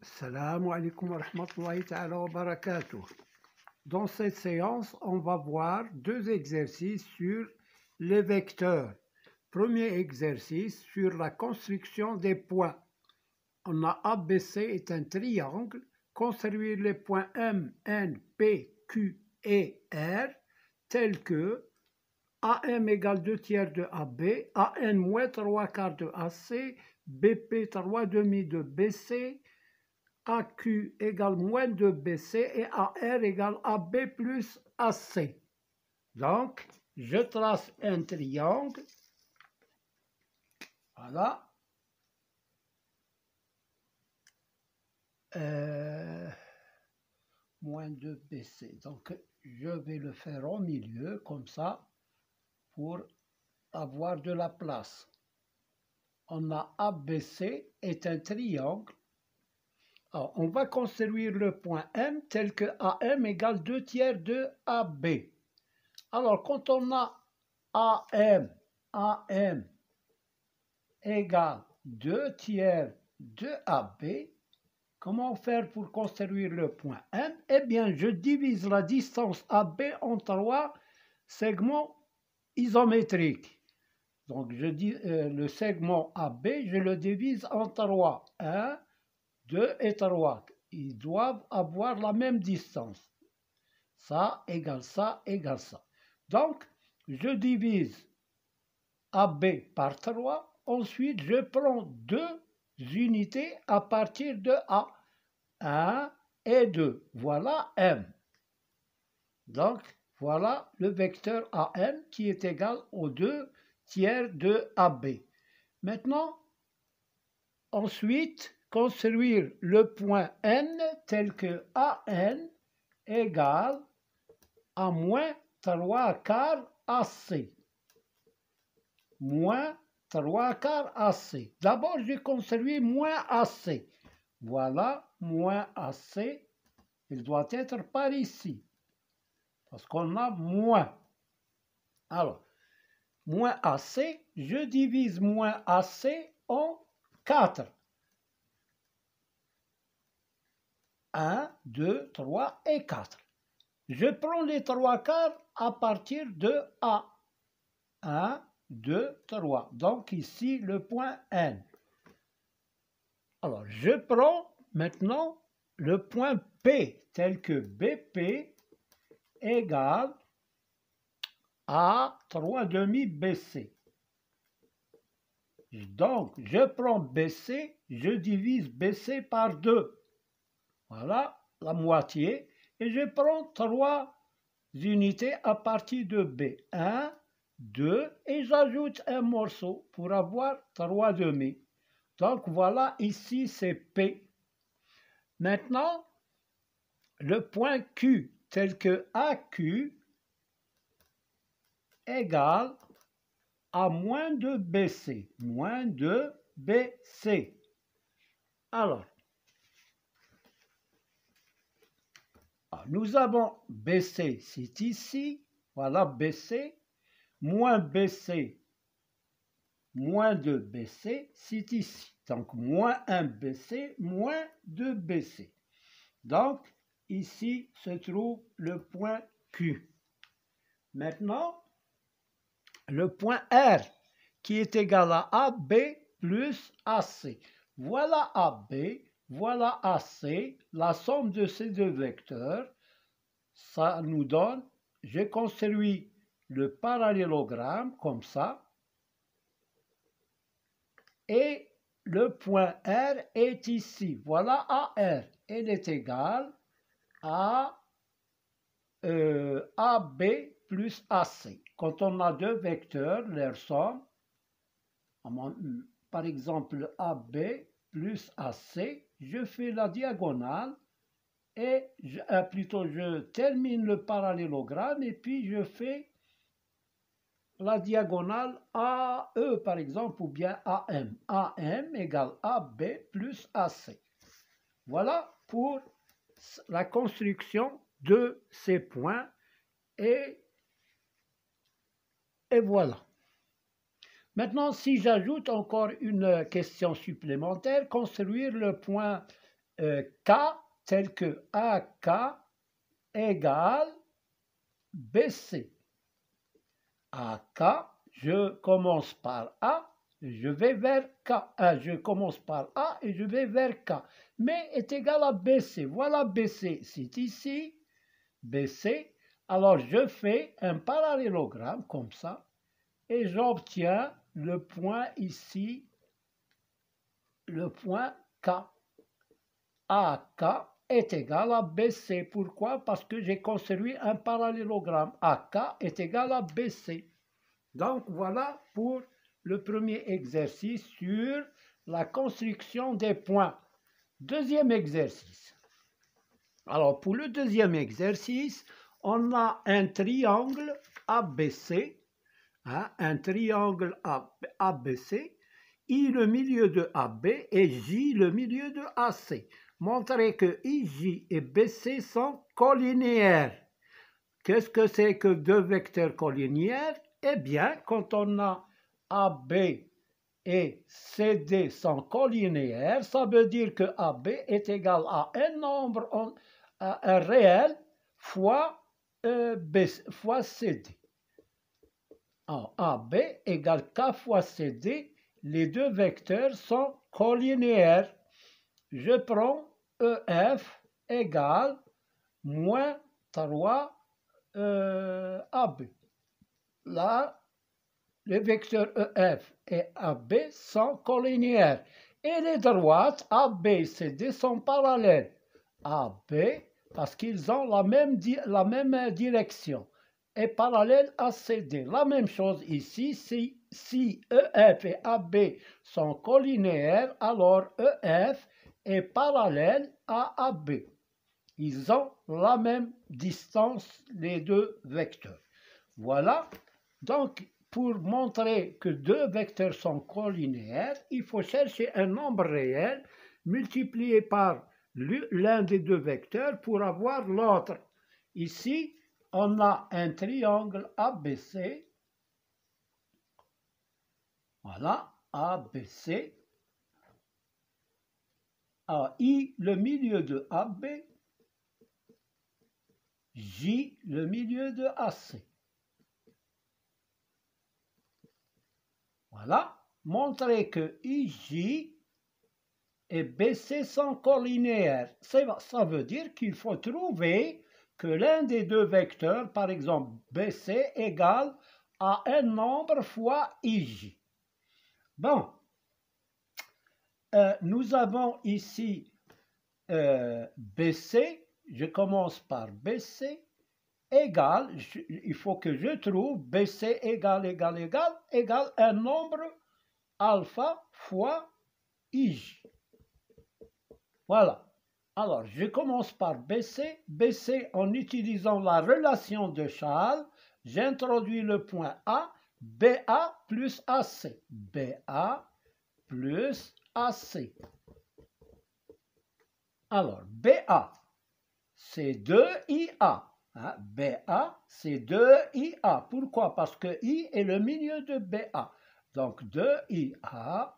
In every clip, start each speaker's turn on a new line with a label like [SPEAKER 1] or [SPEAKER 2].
[SPEAKER 1] Salam wa wa Dans cette séance, on va voir deux exercices sur les vecteurs. Premier exercice sur la construction des points. On a ABC est un triangle. Construire les points M, N, P, Q et R tels que AM égale 2 tiers de AB, AN moins 3 quarts de AC, BP 3,5 de BC, AQ égale moins de BC et AR égale AB plus AC. Donc, je trace un triangle. Voilà. Euh, moins de BC. Donc, je vais le faire au milieu, comme ça, pour avoir de la place on a ABC est un triangle. on va construire le point M tel que AM égale 2 tiers de AB. Alors, quand on a AM, AM égale 2 tiers de AB, comment faire pour construire le point M Eh bien, je divise la distance AB en trois segments isométriques. Donc, je dis, euh, le segment AB, je le divise en trois. 1, 2 et 3. Ils doivent avoir la même distance. Ça égale ça égale ça. Donc, je divise AB par 3. Ensuite, je prends deux unités à partir de A. 1 et 2. Voilà M. Donc, voilà le vecteur AN qui est égal aux deux tiers de AB. Maintenant, ensuite, construire le point N tel que AN égale à moins 3 quarts AC. Moins 3 quarts AC. D'abord, je construis moins AC. Voilà, moins AC. Il doit être par ici. Parce qu'on a moins. Alors, moins AC, je divise moins AC en 4. 1, 2, 3 et 4. Je prends les trois quarts à partir de A. 1, 2, 3. Donc ici, le point N. Alors, je prends maintenant le point P, tel que BP égale à 3,5 BC. Donc, je prends BC, je divise BC par 2. Voilà, la moitié. Et je prends 3 unités à partir de B. 1, 2, et j'ajoute un morceau pour avoir 3 demi. Donc, voilà, ici, c'est P. Maintenant, le point Q, tel que AQ, égale à moins 2 BC, moins 2 BC. Alors, ah, nous avons BC, c'est ici, voilà BC, moins BC, moins 2BC, c'est ici. Donc, moins 1BC, moins 2BC. Donc, ici se trouve le point Q. Maintenant, le point R qui est égal à AB plus AC. Voilà AB, voilà AC, la somme de ces deux vecteurs, ça nous donne, j'ai construit le parallélogramme comme ça, et le point R est ici. Voilà AR, elle est égale à euh, AB plus AC. Quand on a deux vecteurs, leur somme, par exemple AB plus AC, je fais la diagonale et euh, plutôt je termine le parallélogramme et puis je fais la diagonale AE par exemple ou bien AM. AM égale AB plus AC. Voilà pour la construction de ces points et et voilà. Maintenant, si j'ajoute encore une question supplémentaire, construire le point euh, K tel que AK égale BC. AK, je commence par A, je vais vers K. Ah, je commence par A et je vais vers K. Mais est égal à BC. Voilà BC, c'est ici. BC alors je fais un parallélogramme comme ça et j'obtiens le point ici, le point K. AK est égal à BC. Pourquoi Parce que j'ai construit un parallélogramme. AK est égal à BC. Donc voilà pour le premier exercice sur la construction des points. Deuxième exercice. Alors pour le deuxième exercice, on a un triangle ABC, hein, un triangle ABC, I le milieu de AB et J le milieu de AC. Montrez que IJ et BC sont collinéaires. Qu'est-ce que c'est que deux vecteurs collinéaires Eh bien, quand on a AB et CD sont collinéaires, ça veut dire que AB est égal à un nombre un réel fois E, B, fois CD. AB égale K fois CD, les deux vecteurs sont collinéaires. Je prends EF égale moins 3 e, AB. Là, les vecteurs EF et AB sont collinéaires. Et les droites AB et CD sont parallèles. AB parce qu'ils ont la même, euh, direction et parallèle à CD. La même chose ici, si, si EF et AB sont collinéaires, alors EF est parallèle à AB. Ils ont la même distance, les deux vecteurs. Voilà. Donc, pour montrer que deux vecteurs sont collinéaires, il faut chercher un nombre réel multiplié par l'un des deux vecteurs pour avoir l'autre. Ici, on a un triangle ABC. Voilà, ABC. Ah, I le milieu de AB. J, le milieu de AC. Voilà, montrer que IJ et BC sont collinéaires. Ça veut dire qu'il faut trouver que l'un des deux vecteurs, par exemple BC, égale à un nombre fois IJ. Bon, euh, nous avons ici euh, BC, je commence par BC, égal. il faut que je trouve BC égal égal égal égale un nombre alpha fois IJ. Voilà. Alors, je commence par baisser. Baisser en utilisant la relation de Charles. J'introduis le point A, BA plus AC. BA plus AC. Alors, BA, c'est 2IA. Hein. BA, c'est 2IA. Pourquoi Parce que I est le milieu de BA. Donc, 2IA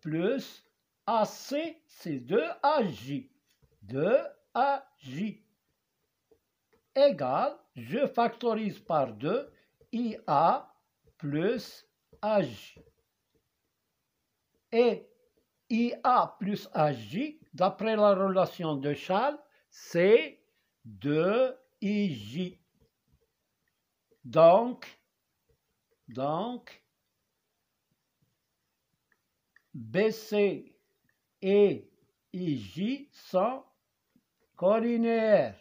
[SPEAKER 1] plus AC, c'est 2AJ. 2AJ égale, je factorise par 2, IA plus AJ. Et IA plus AJ, d'après la relation de Charles, c'est 2IJ. Donc, donc, BC et IJ J sont collinaires.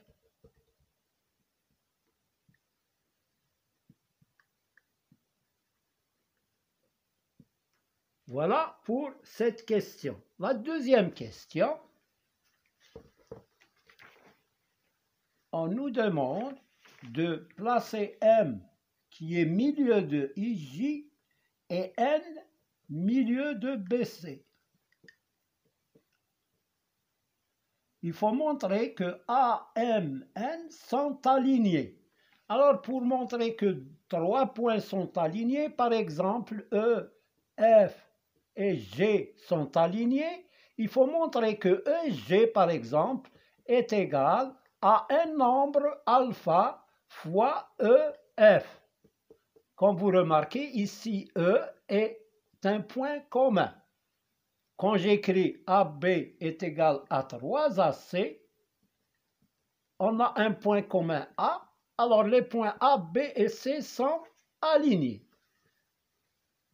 [SPEAKER 1] Voilà pour cette question. La deuxième question, on nous demande de placer M qui est milieu de IJ et N milieu de BC. il faut montrer que A, M, N sont alignés. Alors, pour montrer que trois points sont alignés, par exemple, E, F et G sont alignés, il faut montrer que e, G, par exemple, est égal à un nombre alpha fois E, F. Comme vous remarquez, ici, E est un point commun quand j'écris AB est égal à 3AC, on a un point commun A, alors les points A, B et C sont alignés.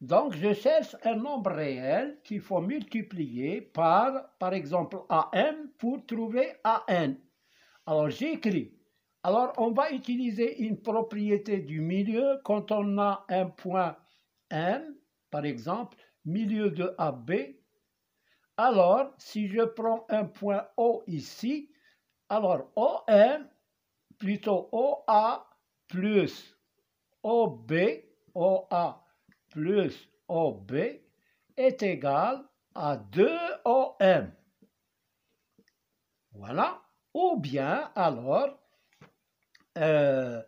[SPEAKER 1] Donc je cherche un nombre réel qu'il faut multiplier par, par exemple, AM pour trouver AN. Alors j'écris. Alors on va utiliser une propriété du milieu quand on a un point M, par exemple, milieu de AB, alors, si je prends un point O ici, alors OM, plutôt OA plus OB, OA plus OB est égal à 2OM. Voilà. Ou bien, alors, euh,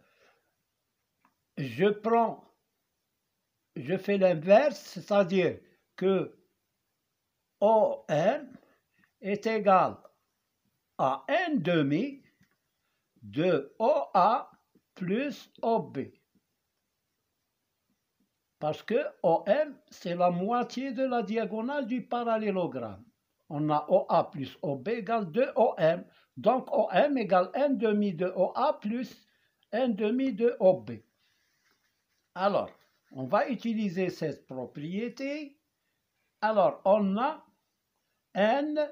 [SPEAKER 1] je prends, je fais l'inverse, c'est-à-dire que OM est égal à n demi de OA plus OB. Parce que OM, c'est la moitié de la diagonale du parallélogramme. On a OA plus OB égale 2OM. Donc OM égale n demi de OA plus n demi de OB. Alors, on va utiliser cette propriété. Alors, on a N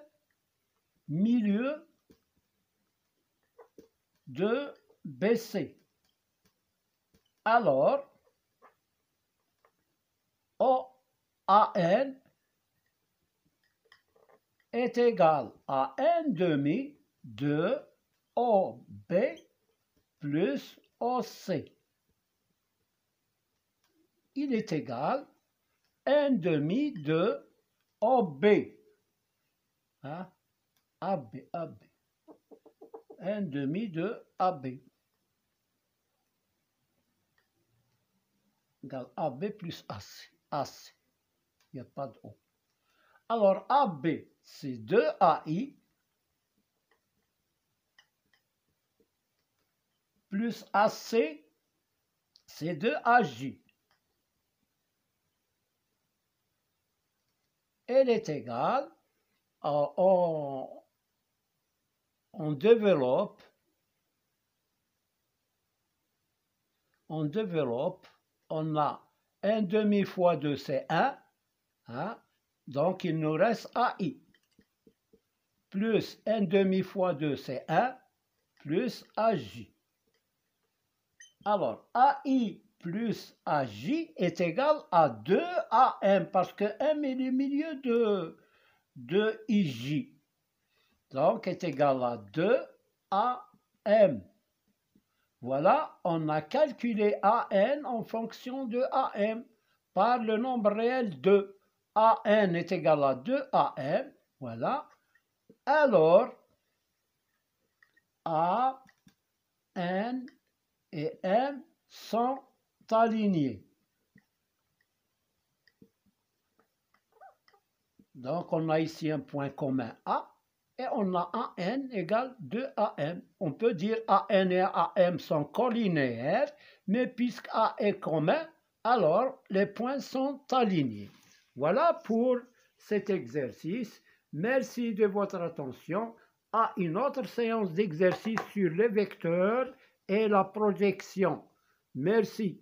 [SPEAKER 1] milieu de BC. Alors, OAN est égal à N demi de OB plus OC. Il est égal à N demi de OB Hein? un AB, AB. 1 demi de AB. Égale AB plus AC. AC. Il n'y a pas de O. Alors AB, c'est 2AI plus AC, c'est 2AJ. Elle est égale euh, on, on développe on développe, on a un demi fois 2, c'est 1, hein, donc il nous reste AI, plus un demi fois 2, c'est 1, plus AJ. Alors, AI plus AJ est égal à 2AM, parce que M est le milieu de, 2ij. Donc, est égal à 2am. Voilà, on a calculé an en fonction de am par le nombre réel 2. an est égal à 2am. Voilà. Alors, AN et m sont alignés. Donc, on a ici un point commun A et on a AN égale 2AM. On peut dire AN et AM sont collinéaires, mais puisque A est commun, alors les points sont alignés. Voilà pour cet exercice. Merci de votre attention à une autre séance d'exercice sur les vecteurs et la projection. Merci.